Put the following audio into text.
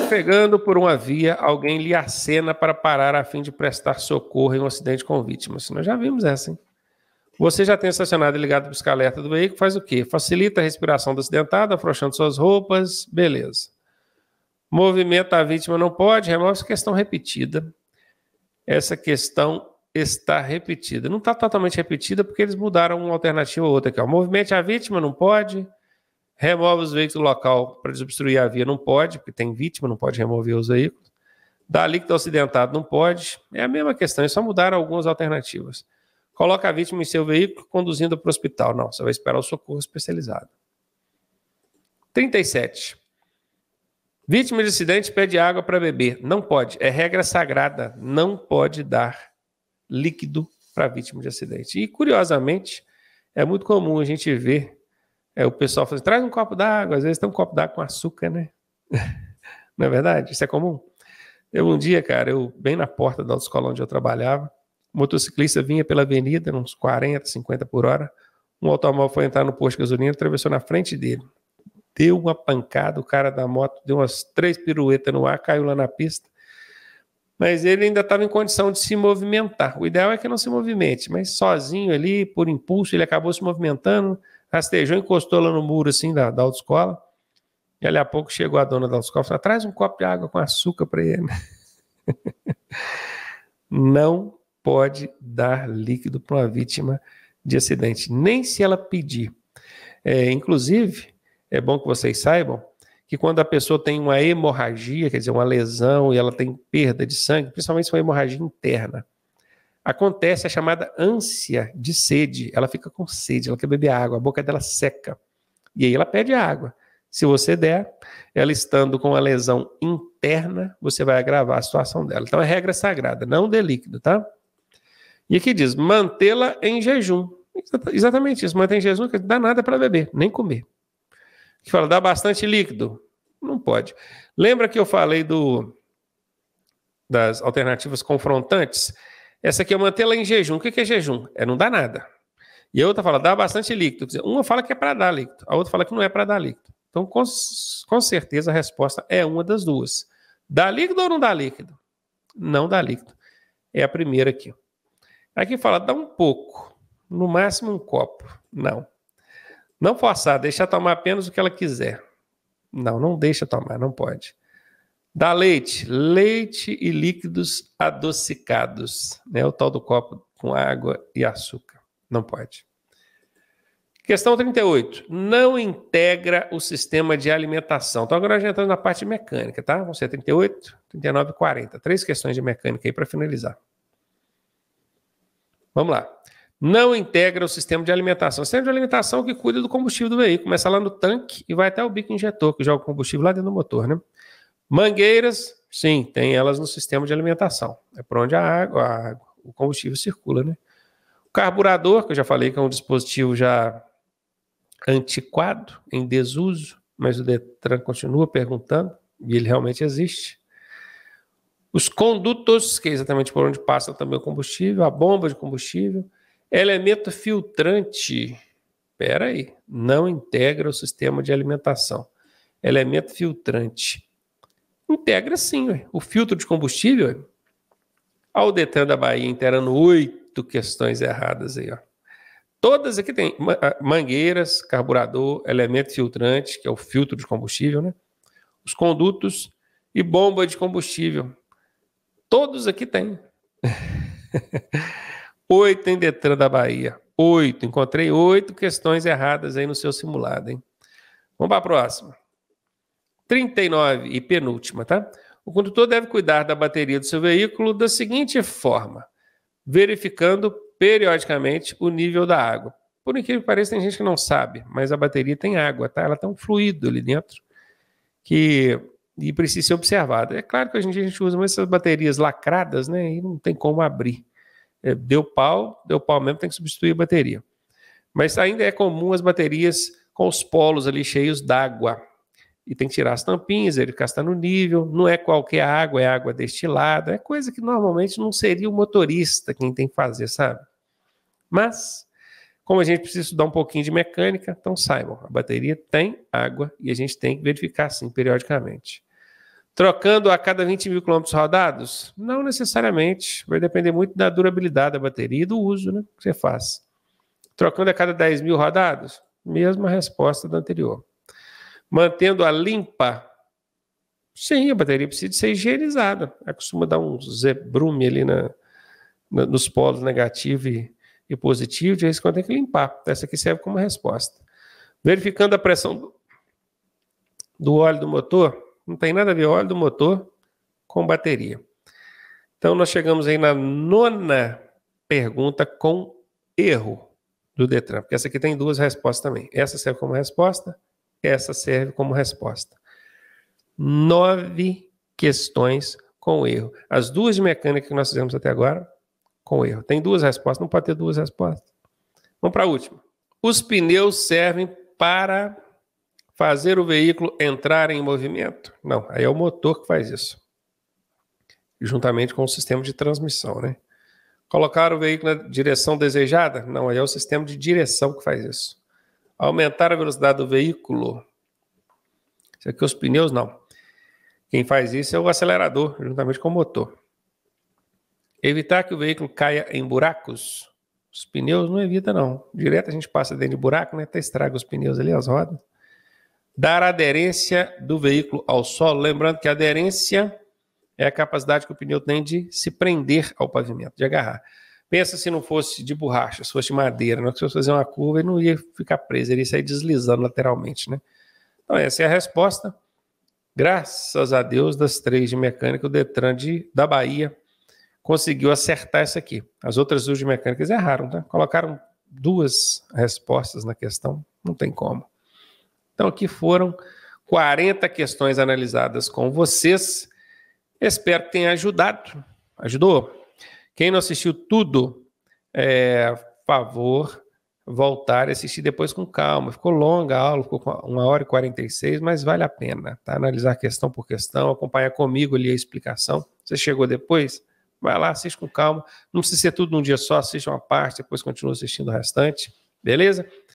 Trafegando tá por uma via, alguém lhe acena para parar a fim de prestar socorro em um acidente com vítimas. Nós já vimos essa, hein? Você já tem estacionado e ligado o pisca-alerta do veículo, faz o quê? Facilita a respiração do acidentado, afrouxando suas roupas, beleza. Movimento a vítima não pode, remove essa é questão repetida. Essa questão está repetida. Não está totalmente repetida porque eles mudaram uma alternativa ou outra aqui. Ó. Movimento a vítima não pode, remove os veículos do local para desobstruir a via, não pode, porque tem vítima, não pode remover os veículos. que alíquota tá acidentado não pode. É a mesma questão, é só mudar algumas alternativas. Coloca a vítima em seu veículo conduzindo para o hospital. Não, você vai esperar o socorro especializado. 37. Vítima de acidente pede água para beber. Não pode. É regra sagrada. Não pode dar líquido para vítima de acidente. E, curiosamente, é muito comum a gente ver é, o pessoal fala assim, traz um copo d'água, às vezes tem um copo d'água com açúcar, né? Não é verdade? Isso é comum. Eu um dia, cara, eu bem na porta da autoescola onde eu trabalhava, o motociclista vinha pela avenida, uns 40, 50 por hora, um automóvel foi entrar no posto de gasolina, atravessou na frente dele. Deu uma pancada, o cara da moto deu umas três piruetas no ar, caiu lá na pista. Mas ele ainda estava em condição de se movimentar. O ideal é que não se movimente, mas sozinho ali, por impulso, ele acabou se movimentando, Rastejou, encostou lá no muro assim da, da autoescola. E ali a pouco chegou a dona da autoescola e falou: traz um copo de água com açúcar para ele. Não pode dar líquido para uma vítima de acidente, nem se ela pedir. É, inclusive, é bom que vocês saibam que quando a pessoa tem uma hemorragia, quer dizer, uma lesão e ela tem perda de sangue, principalmente se for hemorragia interna, acontece a chamada ânsia de sede. Ela fica com sede, ela quer beber água, a boca dela seca. E aí ela pede água. Se você der, ela estando com a lesão interna, você vai agravar a situação dela. Então é regra sagrada, não dê líquido, tá? E aqui diz: mantê-la em jejum. Exatamente isso, mantém em jejum, que dá nada para beber, nem comer. Que fala, dá bastante líquido. Não pode. Lembra que eu falei do das alternativas confrontantes? Essa aqui é manter ela em jejum. O que é jejum? É não dar nada. E a outra fala, dá bastante líquido. Uma fala que é para dar líquido, a outra fala que não é para dar líquido. Então, com, com certeza, a resposta é uma das duas. Dá líquido ou não dá líquido? Não dá líquido. É a primeira aqui. Aqui fala, dá um pouco, no máximo um copo. Não. Não forçar, deixar tomar apenas o que ela quiser. Não, não deixa tomar, não pode. Da leite, leite e líquidos adocicados, né? O tal do copo com água e açúcar. Não pode. Questão 38. Não integra o sistema de alimentação. Então agora a gente entra na parte mecânica, tá? Vão ser 38, 39 e 40. Três questões de mecânica aí para finalizar. Vamos lá. Não integra o sistema de alimentação. O sistema de alimentação que cuida do combustível do veículo. Começa lá no tanque e vai até o bico injetor, que joga o combustível lá dentro do motor, né? Mangueiras, sim, tem elas no sistema de alimentação. É por onde a água, a água o combustível circula, né? O carburador, que eu já falei que é um dispositivo já antiquado, em desuso, mas o Detran continua perguntando, e ele realmente existe. Os condutos, que é exatamente por onde passa também o combustível, a bomba de combustível, elemento é filtrante, pera aí, não integra o sistema de alimentação. Elemento é filtrante. Integra sim, ué. o filtro de combustível. Ué. Ao Detran da Bahia interando oito questões erradas aí, ó. Todas aqui tem ah, mangueiras, carburador, elemento filtrante, que é o filtro de combustível, né? Os condutos e bomba de combustível. Todos aqui tem. oito em Detran da Bahia. Oito. Encontrei oito questões erradas aí no seu simulado, hein? Vamos para a próxima. 39 e penúltima, tá? O condutor deve cuidar da bateria do seu veículo da seguinte forma: verificando periodicamente o nível da água. Por incrível que pareça, tem gente que não sabe, mas a bateria tem água, tá? Ela tem um fluido ali dentro que e precisa ser observado É claro que hoje em dia a gente usa essas baterias lacradas, né? E não tem como abrir. É, deu pau, deu pau mesmo, tem que substituir a bateria. Mas ainda é comum as baterias com os polos ali cheios d'água e tem que tirar as tampinhas, ele está no nível, não é qualquer água, é água destilada, é coisa que normalmente não seria o motorista quem tem que fazer, sabe? Mas, como a gente precisa estudar um pouquinho de mecânica, então saibam, a bateria tem água e a gente tem que verificar sim periodicamente. Trocando a cada 20 mil quilômetros rodados? Não necessariamente, vai depender muito da durabilidade da bateria e do uso né, que você faz. Trocando a cada 10 mil rodados? Mesma resposta da anterior mantendo-a limpa. Sim, a bateria precisa ser higienizada. Ela costuma dar um zebrume ali na, na, nos polos negativo e, e positivo, de vez em quando tem que limpar. Essa aqui serve como resposta. Verificando a pressão do, do óleo do motor, não tem nada a ver óleo do motor com bateria. Então nós chegamos aí na nona pergunta com erro do Detran, porque essa aqui tem duas respostas também. Essa serve como resposta, essa serve como resposta. Nove questões com erro. As duas de mecânica que nós fizemos até agora, com erro. Tem duas respostas, não pode ter duas respostas. Vamos para a última. Os pneus servem para fazer o veículo entrar em movimento? Não, aí é o motor que faz isso. Juntamente com o sistema de transmissão, né? Colocar o veículo na direção desejada? Não, aí é o sistema de direção que faz isso. Aumentar a velocidade do veículo. Isso aqui é os pneus não. Quem faz isso é o acelerador, juntamente com o motor. Evitar que o veículo caia em buracos. Os pneus não evita, não. Direto a gente passa dentro de buraco, né? Até estraga os pneus ali, as rodas. Dar aderência do veículo ao solo. Lembrando que a aderência é a capacidade que o pneu tem de se prender ao pavimento, de agarrar. Pensa se não fosse de borracha, se fosse de madeira, não né? se fosse fazer uma curva e não ia ficar preso, ele ia sair deslizando lateralmente, né? Então essa é a resposta. Graças a Deus, das três de mecânica, o Detran de, da Bahia conseguiu acertar essa aqui. As outras duas de mecânica erraram, tá? Colocaram duas respostas na questão, não tem como. Então aqui foram 40 questões analisadas com vocês. Espero que tenha ajudado. Ajudou? Quem não assistiu tudo, é, favor, voltar e assistir depois com calma. Ficou longa a aula, ficou uma hora e 46, mas vale a pena, tá? Analisar questão por questão, acompanhar comigo ali a explicação. Você chegou depois? Vai lá, assiste com calma. Não precisa ser tudo num dia só, assiste uma parte, depois continua assistindo o restante. Beleza?